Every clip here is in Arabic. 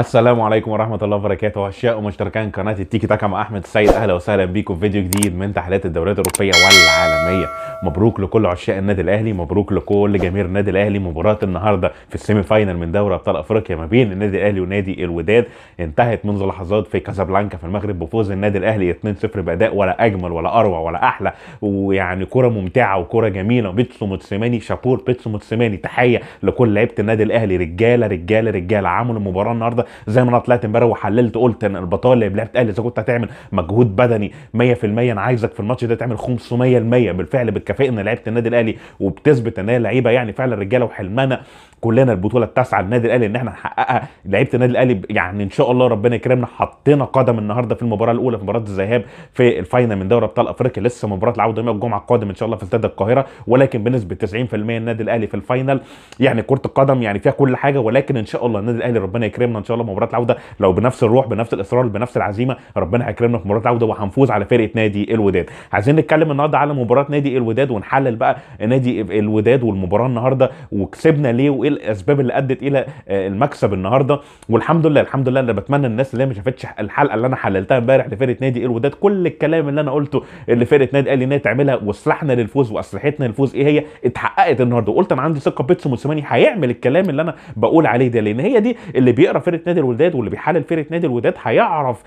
السلام عليكم ورحمه الله وبركاته عشاق ومشتركين قناه التيكي تاكا مع احمد السيد اهلا وسهلا بيكم في فيديو جديد من تحليلات الدوريات الاوروبيه والعالميه مبروك لكل عشاق النادي الاهلي مبروك لكل جماهير النادي الاهلي مباراه النهارده في السيمي فاينل من دوري ابطال افريقيا ما بين النادي الاهلي ونادي الوداد انتهت منذ لحظات في كازابلانكا في المغرب بفوز النادي الاهلي 2-0 باداء ولا اجمل ولا اروع ولا احلى ويعني كره ممتعه وكره جميله بيتسو موتسيماني شابور بيتسو موتسيماني تحيه لكل لعيبه النادي الاهلي رجاله رجاله رجاله عملوا المباراه النهارده زي ما انا طلعت امبارح وحللت قلت ان البطاله اللي لعبت اهلي اذا كنت هتعمل مجهود بدني 100% انا عايزك في الماتش ده تعمل 500% بالفعل بتكافئنا لعيبه النادي الاهلي وبتثبت ان هي لعيبه يعني فعلا رجاله وحلمانه كلنا البطوله التاسعه للنادي الاهلي ان احنا نحققها لعيبه النادي الاهلي يعني ان شاء الله ربنا يكرمنا حطينا قدم النهارده في المباراه الاولى في مباراه الذهاب في الفاينل من دوري ابطال افريقيا لسه مباراه العوده يوم الجمعه القادم ان شاء الله في استاد القاهره ولكن بنسبه 90% النادي الاهلي في الفاينل يعني كره القدم يعني فيها كل حاجه ولكن ان شاء الله النادي الاهلي ربنا يكرمنا ان شاء الله مباراه العوده لو بنفس الروح بنفس الاصرار بنفس العزيمه ربنا هيكرمنا في مباراه العوده وهنفوز على فرقه نادي الوداد عايزين نتكلم النهارده على مباراه نادي الوداد ونحلل بقى نادي الوداد والمباراه النهارده وكسبنا ليه وايه الاسباب اللي ادت الى آه، المكسب النهارده والحمد لله الحمد لله انا بتمنى الناس اللي ما شافتش الحلقه اللي انا حللتها امبارح لفرقه نادي الوداد كل الكلام اللي انا قلته اللي فرقه نادي الاهلي ان هي تعملها وسلاحنا للفوز واسلحتنا للفوز ايه هي اتحققت النهارده وقلت انا عندي ثقه بيتسو موسيماني هيعمل الكلام اللي انا بقول عليه ده لان هي دي اللي بيقرا فرقه نادي الوداد واللي بيحلل فرقه نادي الوداد هيعرف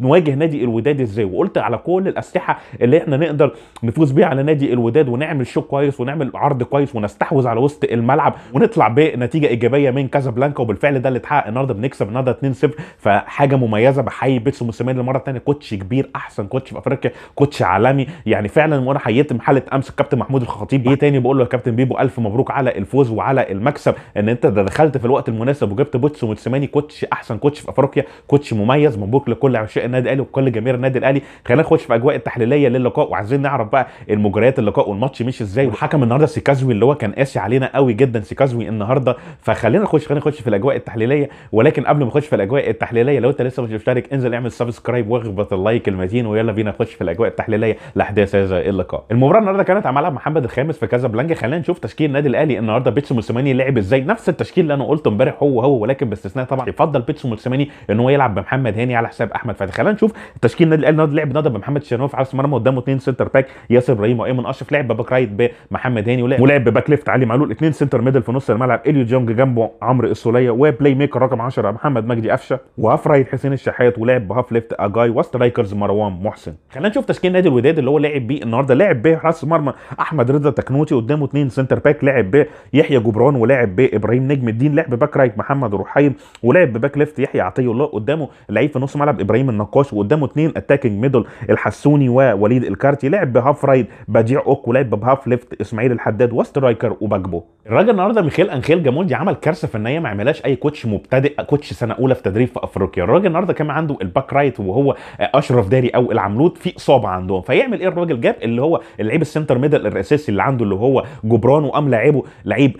نواجه آه، نادي الوداد ازاي وقلت على كل الاسلحه اللي احنا نقدر نفوز بيها على نادي الوداد ونعمل شو كويس ونعمل عرض كويس ونستحوذ على وسط الملعب ونطلع بنتيجه ايجابيه من كازابلانكا وبالفعل ده اللي اتحقق النهارده بنكسب النهارده 2-0 فحاجه مميزه بحيي بيتسو موسيماني للمره الثانيه كوتش كبير احسن كوتش في افريقيا كوتش عالمي يعني فعلا وانا حييت حاله امس الكابتن محمود الخطيب ايه تاني بقول له يا كابتن بيبو الف مبروك على الفوز وعلى المكسب ان انت دخلت في الوقت المناسب وجبت بيتسو موسيماني كوتش احسن كوتش في افريقيا كوتش مميز مبروك لكل عشاق النادي الاهلي وكل جماهير النادي الاهلي خلينا نخش في اجواء التحليليه للقاء وعايزين نعرف بقى المجريات اللقاء والماتش مشي ازاي والحكم النهارده سيكازوي اللي هو كان قاسي علينا قوي جدا سيكازوي النهارده فخلينا نخش خلينا نخش في الاجواء التحليليه ولكن قبل ما نخش في الاجواء التحليليه لو انت لسه مش مشترك انزل اعمل سبسكرايب واخبط اللايك المتين ويلا بينا نخش في الاجواء التحليليه لاحداث هذا اللقاء المباراه النهارده كانت على ملعب محمد الخامس في كازابلانكا خلينا نشوف تشكيل النادي الاهلي النهارده بيتسو موسيماني لعب ازاي نفس التشكيل اللي انا قلته امبارح هو هو ولكن باستثناء طبعا يفضل بيتسو موسيماني ان هو يلعب بمحمد هاني على حساب احمد فتحي خلينا نشوف تشكيل النادي الاهلي النهارده لعب النهارده بمحمد شنوف على مرمى قدامه اثنين سنتر باك ياسر ابراهيم وايمن اشرف لعب بباك رايت بمحمد هاني ولعب بباك ليفت علي معلول اثنين سنتر ميدل في نص الملعب الملعب اليو جونج جنبه عمرو السوليه وبلاي ميكر رقم 10 محمد مجدي قفشه وهاف رايت حسين الشحات ولعب بهاف ليفت اجاي وسترايكرز مروان محسن خلينا نشوف تشكيل نادي الوداد اللي هو لعب بيه النهارده لعب بيه حارس مرمى احمد رضا تكنوتي قدامه اثنين سنتر باك لعب بيه يحيى جبران ولعب بيه ابراهيم نجم الدين لعب باك رايت محمد رحيم ولعب باك ليفت يحيى عطيه الله قدامه لعيب في نص ملعب ابراهيم النقاش وقدامه اثنين اتاكينج ميدل الحسوني ووليد الكارتي لعب بهاف رايت بديع اوك ولعب بهاف ليفت اسماعيل الحداد وسترايكر وباجبو الراجل النهارده ميخيل انخيل جاموندي عمل كارثه فنيه ما عملهاش اي كوتش مبتدئ كوتش سنه اولى في تدريب في افريقيا الراجل النهارده كان عنده الباك رايت وهو اشرف داري او العملود في اصابه عندهم فيعمل ايه الراجل جاب اللي هو اللعيب السنتر ميدل الاساسي اللي عنده اللي هو جبران وقام لاعبه لعيب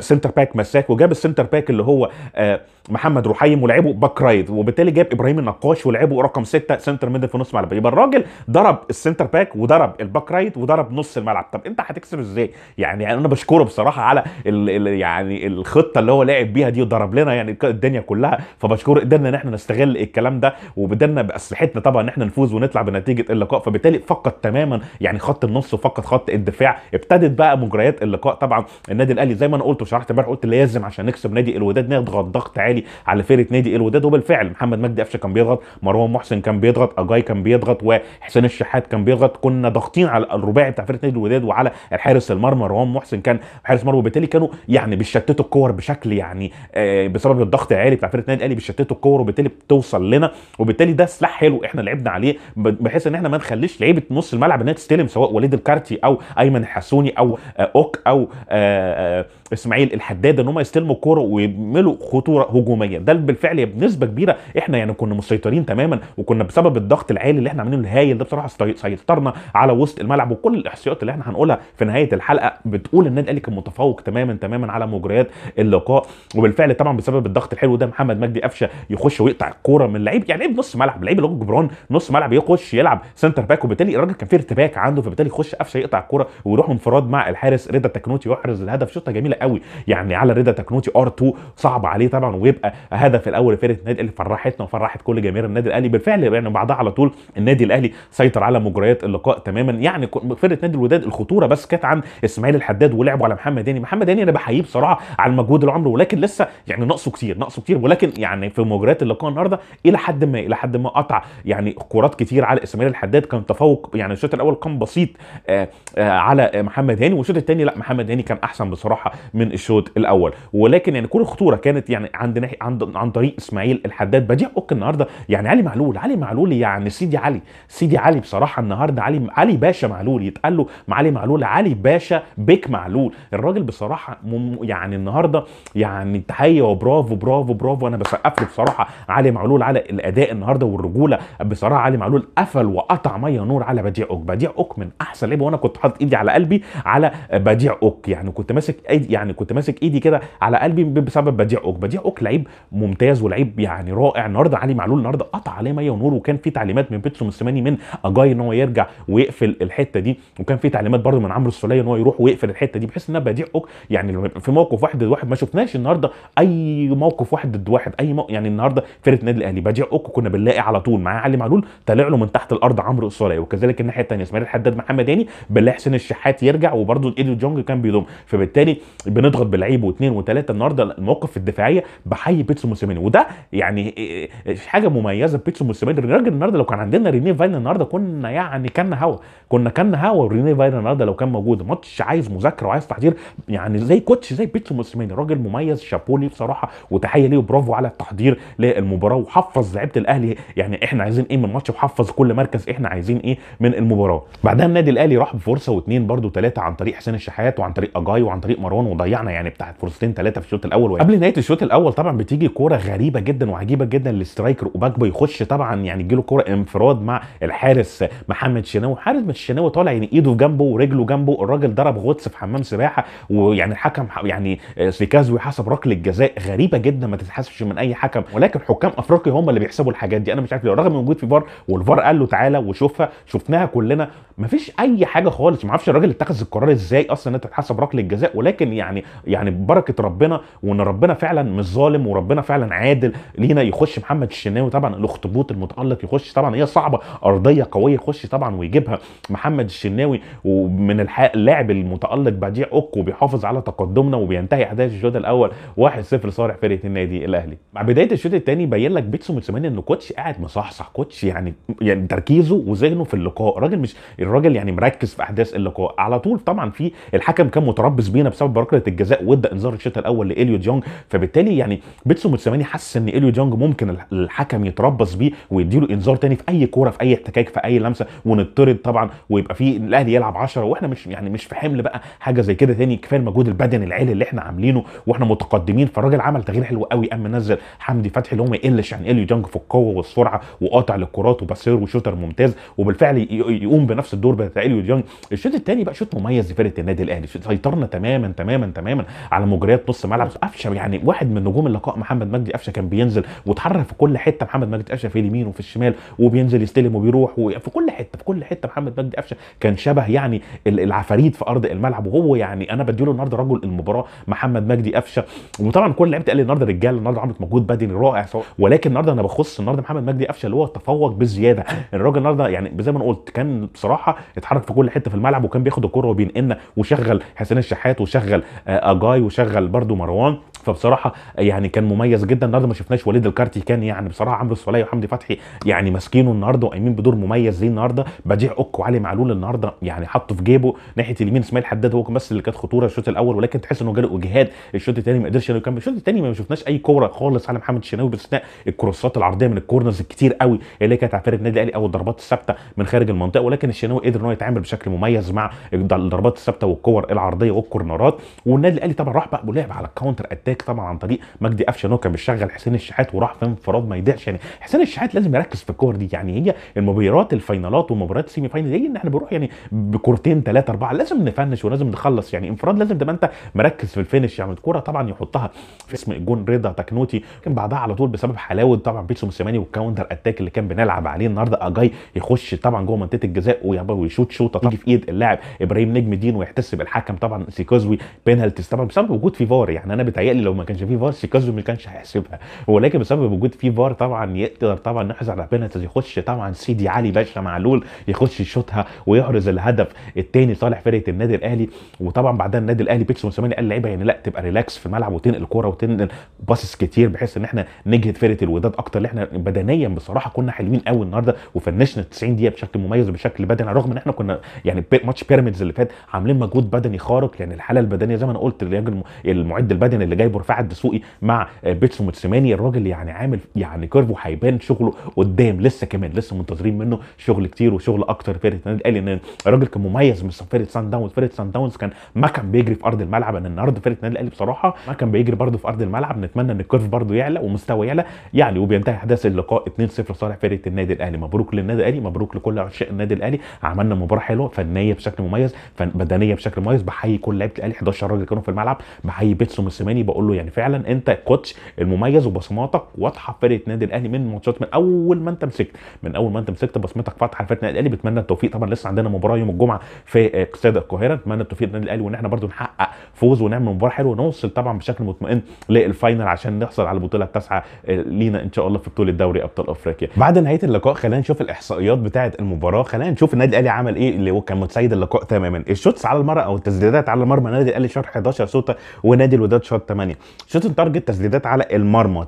سنتر باك مساك وجاب السنتر باك اللي هو آه محمد رحيم ولعبه باك رايد وبالتالي جاب ابراهيم النقاش ولعبه رقم ستة سنتر ميدل في نص ملعب يبقى الراجل ضرب السنتر باك وضرب الباك رايد وضرب نص الملعب طب انت هتكسب ازاي يعني, يعني انا بشكره بصراحه على الـ الـ يعني الخطه اللي هو لعب بيها دي وضرب لنا يعني الدنيا كلها فبشكره قدرنا ان احنا نستغل الكلام ده وبدنا باسلحتنا طبعا ان احنا نفوز ونطلع بنتيجه اللقاء فبالتالي فقد تماما يعني خط النص وفقد خط الدفاع ابتدت بقى مجريات اللقاء طبعا النادي الاهلي زي ما انا قلت وشرحت امبارح قلت لازم عشان نكسب نادي الوداد نضغط ضغط عالي النادي على فرقه نادي الوداد وبالفعل محمد مجدي قفشه كان بيضغط مروان محسن كان بيضغط اجاي كان بيضغط وحسين الشحات كان بيضغط كنا ضاغطين على الرباعي بتاع فرقه نادي الوداد وعلى الحارس المرمى مروان محسن كان حارس مرمى وبالتالي كانوا يعني بيشتتوا الكور بشكل يعني آه، بسبب الضغط العالي بتاع فرقه نادي الاهلي بيشتتوا الكور وبالتالي بتوصل لنا وبالتالي ده سلاح حلو احنا لعبنا عليه بحيث ان احنا ما نخليش لعيبه نص الملعب انها تستلم سواء وليد الكارتي او ايمن الحسوني او آه، اوك او آآ آه، آآ اسماعيل الحداد ان هم يستلموا الكوره ويعملوا خطوره هجوميه ده بالفعل بنسبه كبيره احنا يعني كنا مسيطرين تماما وكنا بسبب الضغط العالي اللي احنا عاملينه الهايل ده بصراحه سيطرنا على وسط الملعب وكل الاحصائيات اللي احنا هنقولها في نهايه الحلقه بتقول النادي الاهلي كان متفوق تماما تماما على مجريات اللقاء وبالفعل طبعا بسبب الضغط الحلو ده محمد مجدي قفشه يخش ويقطع الكوره من لعيب يعني لعيب نص ملعب لعيب اللي جبران نص ملعب يخش يلعب سنتر باك وبالتالي الراجل كان في ارتباك عنده فبالتالي يخش قفشه يقطع الكوره ويروح انفراد مع الحارس ريدا تكنوتي يحرز الهدف شوطه جميله قوي يعني على رضا تكنوتي ار 2 صعب عليه طبعا ويبقى هدف الاول لفرقه النادي الاهلي فرحتنا وفرحت كل جماهير النادي الاهلي بالفعل يعني بعدها على طول النادي الاهلي سيطر على مجريات اللقاء تماما يعني فرقه نادي الوداد الخطوره بس كانت عن اسماعيل الحداد ولعبوا على محمد هاني محمد هاني انا بحييه بصراحه على المجهود العمر ولكن لسه يعني ناقصه كتير ناقصه كتير ولكن يعني في مجريات اللقاء النهارده الى حد ما الى حد ما قطع يعني كرات كتير على اسماعيل الحداد كان تفوق يعني الشوط الاول كان بسيط آآ آه، آآ آه، على محمد هاني والشوط الثاني لا محمد هاني كان احسن بصراحه من الشوط الاول ولكن يعني كل الخطوره كانت يعني عند ناحيه عند عن طريق اسماعيل الحداد بديع اوك النهارده يعني علي معلول علي معلول يعني سيدي علي سيدي علي بصراحه النهارده علي علي باشا معلول يتقال له مع علي معلول علي باشا بيك معلول الراجل بصراحه يعني النهارده يعني تحيه وبرافو برافو برافو انا بسقف له بصراحه علي معلول على الاداء النهارده والرجوله بصراحه علي معلول قفل وقطع ميه نور على بديع اوك بديع اوك من احسن لعيبه وانا كنت حاطط ايدي على قلبي على بديع اوك يعني كنت ماسك ايدي يعني يعني كنت ماسك ايدي كده على قلبي بسبب بديع اوك بديع اوك لعيب ممتاز ولعيب يعني رائع النهارده علي معلول النهارده قطع عليه ميه ونور وكان في تعليمات من بيترو موسيماني من اجاي ان هو يرجع ويقفل الحته دي وكان في تعليمات برده من عمرو السوليه ان هو يروح ويقفل الحته دي بحيث ان بديع اوك يعني في موقف واحد ضد واحد ما شفناش النهارده اي موقف واحد ضد واحد اي موقف يعني النهارده فرقه النادي الاهلي بديع اوك كنا بنلاقي على طول معاه علي معلول طالع له من تحت الارض عمرو السوليه وكذلك الناحيه الثانيه اسماعيل الحداد هاني بنلاقي حسين الشحات يرجع وبرده ايدو جونج كان بيضم فبالتالي بنضغط بلعيب واثنين وثلاثه النهارده الموقف الدفاعيه بحيي بيتسو موسيماني وده يعني إيه، إيه، إيه، حاجه مميزه بيتسو موسيماني الراجل النهارده لو كان عندنا ريني فاين النهارده كنا يعني كنا هوا كنا كنا هوا ريني فاين النهارده لو كان موجود ماتش عايز مذاكره وعايز تحضير يعني زي كوتش زي بيتسو موسيماني راجل مميز شابوه بصراحه وتحيه ليه وبرافو على التحضير للمباراه وحفظ لعيبه الاهلي يعني احنا عايزين ايه من الماتش وحفظ كل مركز احنا عايزين ايه من المباراه بعدها النادي الاهلي راح بفرصه واثنين برده ثلاثه عن طريق حسين الشحات وعن طريق اجاي وعن طريق مروان ضيعنا يعني بتاعت فرصتين ثلاثه في الشوط الاول وقبل نهايه الشوط الاول طبعا بتيجي كوره غريبه جدا وعجيبه جدا للسترايكر اوباكبا يخش طبعا يعني تجيله كوره انفراد مع الحارس محمد شناوي حارس مش شناوي طالع يعني ايده جنبه ورجله جنبه الراجل ضرب غطس في حمام سباحه ويعني الحكم يعني سيكازوي حسب ركله جزاء غريبه جدا ما تتحسبش من اي حكم ولكن حكام افريقيا هم اللي بيحسبوا الحاجات دي انا مش عارف ليه رغم موجود في فار والفار قال له تعالى وشوفها شفناها كلنا ما فيش اي حاجه خالص ما اعرفش الراجل اتخذ القرار ازاي اصلا انت تتحسب ركله جزاء ولكن يعني يعني ببركه ربنا وان ربنا فعلا مش ظالم وربنا فعلا عادل لينا يخش محمد الشناوي طبعا الاخطبوط المتالق يخش طبعا هي صعبه ارضيه قويه يخش طبعا ويجيبها محمد الشناوي ومن اللاعب المتالق بديع اوك وبيحافظ على تقدمنا وبينتهي احداث الشوط الاول 1-0 صالح فرقه النادي الاهلي مع بدايه الشوط الثاني بين لك بيتسو موتسيماني ان كوتش قاعد مصحصح كوتش يعني يعني تركيزه وذهنه في اللقاء راجل مش الراجل يعني مركز في احداث اللقاء على طول طبعا في الحكم كان متربص بينا بسبب بركه ركله الجزاء وادى انذار الشوط الاول لاليو ديونج فبالتالي يعني بيتسو موتسماني حاسس ان اليو ديونج ممكن الحكم يتربص بيه ويديله انذار تاني في اي كوره في اي احتكاك في اي لمسه ونطرد طبعا ويبقى في الاهلي يلعب 10 واحنا مش يعني مش في حمل بقى حاجه زي كده تاني كفايه المجهود البدني العالي اللي احنا عاملينه واحنا متقدمين فالراجل عمل تغيير حلو قوي قام منزل حمدي فتحي اللي هو ما يقلش عن اليو ديونج في القوه والسرعه وقاطع للكرات وباسير وشوتر ممتاز وبالفعل يقوم بنفس الدور بتاع اليو ديونج الشوط الثاني بقى شوط مميز لفرقه النادي الاهلي سيطرنا تماما تماما تماما تماما على مجريات نص ملعب قفشه يعني واحد من نجوم اللقاء محمد مجدي قفشه كان بينزل واتحرك في كل حته محمد مجدي قفشه في اليمين وفي الشمال وبينزل يستلم وبيروح وفي كل حته في كل حته محمد مجدي قفشه كان شبه يعني العفاريت في ارض الملعب وهو يعني انا بديله النهارده رجل المباراه محمد مجدي قفشه وطبعا كل لعيبه قال لي النهارده رجاله النهارده عملت مجهود بدني رائع ولكن النهارده انا بخص النهارده محمد مجدي قفشه اللي هو تفوق بزياده الراجل النهارده يعني زي ما انا قلت كان بصراحه اتحرك في كل حته في الملعب وكان بياخد الكره وبينقلنا وشغل حسين الشحات وشغل آه، اجاي وشغل برضو مروان فبصراحه يعني كان مميز جدا النهارده ما شفناش وليد الكارتي كان يعني بصراحه عمرو السوليه وحمدي فتحي يعني ماسكينه النهارده وقايمين بدور مميز زي النهارده بديع اوك وعلي معلول النهارده يعني حطه في جيبه ناحيه اليمين اسماعيل حداد هو بس اللي كانت خطوره الشوط الاول ولكن تحس انه جاله اجهاد الشوط الثاني ما قدرش انه يكمل الشوط الثاني ما شفناش اي كوره خالص على محمد الشناوي باستثناء الكروسات العرضيه من الكورنرز الكتير قوي اللي كانت على فريق النادي الاهلي او الضربات الثابته من خارج المنطقه ولكن الشناوي قدر ان هو يتعامل بشكل مميز مع الضربات الثابته والكور العرضيه والكورنرات والنادي الاهلي طبعا راح بقى بلعب على الكاونتر اتاك محتاج طبعا عن طريق مجدي قفشه ان هو كان بيشغل حسين الشحات وراح في انفراد ما يضيعش يعني حسين الشحات لازم يركز في الكور دي يعني هي المباريات الفاينالات ومباريات السيمي فاينال هي ان احنا بنروح يعني بكورتين ثلاثه اربعه لازم نفنش ولازم نخلص يعني انفراد لازم تبقى انت مركز في الفينش يعني الكوره طبعا يحطها في اسم الجون رضا تكنوتي كان بعدها على طول بسبب حلاوه طبعا بيتسو موسيماني والكاونتر اتاك اللي كان بنلعب عليه النهارده اجاي يخش طبعا جوه منطقه الجزاء ويشوط شوطه تيجي في ايد اللاعب ابراهيم نجم الدين ويحتسب الحكم طبعا سيكوزوي بينالتيز طبعا بسبب وجود فار يعني انا بتهيألي لو ما كانش فيه فار سيكازو ما كانش هيحسبها ولكن بسبب وجود فيه فار طبعا يقدر طبعا نحرز على بينالتي يخش طبعا سيدي علي باشا معلول يخش يشوطها ويحرز الهدف الثاني لصالح فرقه النادي الاهلي وطبعا بعدها النادي الاهلي بيتسو موسيماني قال لعيبه يعني لا تبقى ريلاكس في الملعب وتنقل كوره وتنقل باصص كتير بحيث ان احنا نجهد فرقه الوداد اكتر اللي احنا بدنيا بصراحه كنا حلوين قوي النهارده وفنشنا 90 دقيقه بشكل مميز وبشكل بدني رغم ان احنا كنا يعني ماتش بيراميدز اللي فات عاملين مجهود بدني خارق يعني الحاله البدنيه زي ما انا قلت الراجل المعد البدني اللي جاي جايبه رفاعة الدسوقي مع آه، بيتسو موتسيماني الراجل يعني عامل يعني كيرفو هيبان شغله قدام لسه كمان لسه منتظرين منه شغل كتير وشغل اكتر فرقه النادي الاهلي ان الراجل كان مميز من فرقه سان داونز فرقه سان داونز كان ما كان بيجري في ارض الملعب انا النهارده فرقه النادي الاهلي بصراحه ما كان بيجري برده في ارض الملعب نتمنى ان الكيرف برده يعلى ومستوى يعلى يعني وبينتهي احداث اللقاء 2-0 صالح فرقه النادي الاهلي مبروك للنادي الاهلي مبروك لكل عشاق النادي الاهلي عملنا مباراه حلوه فنيه بشكل مميز بدنيه بشكل مميز بحيي كل لعيبه الاهلي 11 راجل كانوا في الملعب بحيي بيتسو موسيماني بقول بقول له يعني فعلا انت الكوتش المميز وبصماتك واضحه في فرقه النادي الاهلي من ماتشات من اول ما انت مسكت من اول ما انت مسكت بصمتك فاتحه لفرقه النادي الاهلي بتمنى التوفيق طبعا لسه عندنا مباراه يوم الجمعه في استاد القاهره نتمنى التوفيق للنادي الاهلي وان احنا برده نحقق فوز ونعمل مباراه حلوه ونوصل طبعا بشكل مطمئن للفاينل عشان نحصل على البطوله التاسعه لينا ان شاء الله في بطوله دوري ابطال افريقيا بعد نهايه اللقاء خلينا نشوف الاحصائيات بتاعه المباراه خلينا نشوف النادي الاهلي عمل ايه اللي كان متسيد اللقاء تماما الشوتس على المرمى او التسديدات على المرمى النادي الاهلي شاط 11 شوطه ونادي الوداد شاط 8 ثانيه شوت التارجت تسديدات على المرمى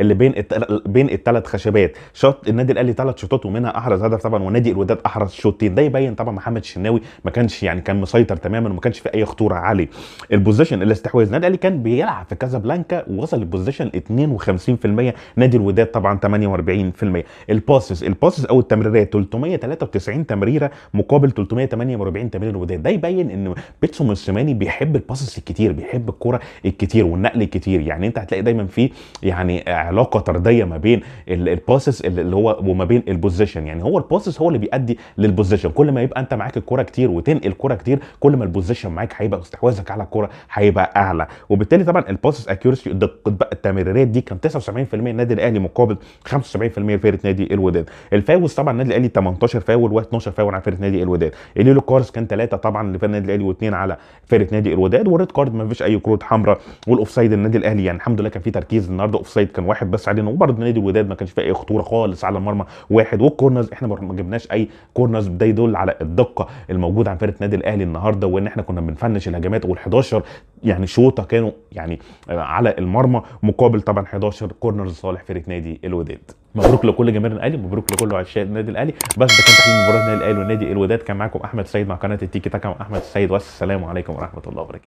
اللي بين بين الثلاث خشبات شوت النادي الاهلي ثلاث شوطات ومنها احرز هدف طبعا ونادي الوداد احرز شوطين ده يبين طبعا محمد الشناوي ما كانش يعني كان مسيطر تماما وما كانش في اي خطوره عليه البوزيشن الاستحواذ النادي الاهلي كان بيلعب في كازابلانكا ووصل البوزيشن 52% نادي الوداد طبعا 48% الباسز الباسز او التمريرات 393 تمريره مقابل 348 تمرير الوداد ده يبين ان بيتسو موسيماني بيحب الباسز الكتير بيحب الكوره الكتير الكتير والنقل الكتير يعني انت هتلاقي دايما في يعني علاقه طرديه ما بين الباسس اللي هو وما بين البوزيشن يعني هو الباسس هو اللي بيؤدي للبوزيشن كل ما يبقى انت معاك الكوره كتير وتنقل الكوره كتير كل ما البوزيشن معاك هيبقى استحواذك على الكوره هيبقى اعلى وبالتالي طبعا الباسس اكيورسي دقه بقى التمريرات دي كان 79% النادي الاهلي مقابل 75% لفرقه نادي الوداد الفاول طبعا النادي الاهلي 18 فاول و12 فاول على فرقه نادي الوداد الليلو كارز كان 3 طبعا لفرقه النادي الاهلي و2 على فرقه نادي الوداد والريد كارد ما فيش اي كروت حمراء والاوفسايد النادي الاهلي يعني الحمد لله كان في تركيز النهارده اوفسايد كان واحد بس علينا وبرده نادي الوداد ما كانش فيه اي خطوره خالص على المرمى واحد والكورنرز احنا ما جبناش اي كورنرز ده يدل على الدقه الموجوده عن فرقه النادي الاهلي النهارده وان احنا كنا بنفنش الهجمات وال11 يعني شوطه كانوا يعني على المرمى مقابل طبعا 11 كورنرز صالح فرقه نادي الوداد مبروك لكل جماهير الاهلي مبروك لكل عشاق النادي الاهلي بس ده كان تحليل مباراه النادي الاهلي والنادي الوداد كان معاكم احمد سيد مع قناه التيكي تاكا احمد السيد والسلام عليكم ورحمه الله وبركاته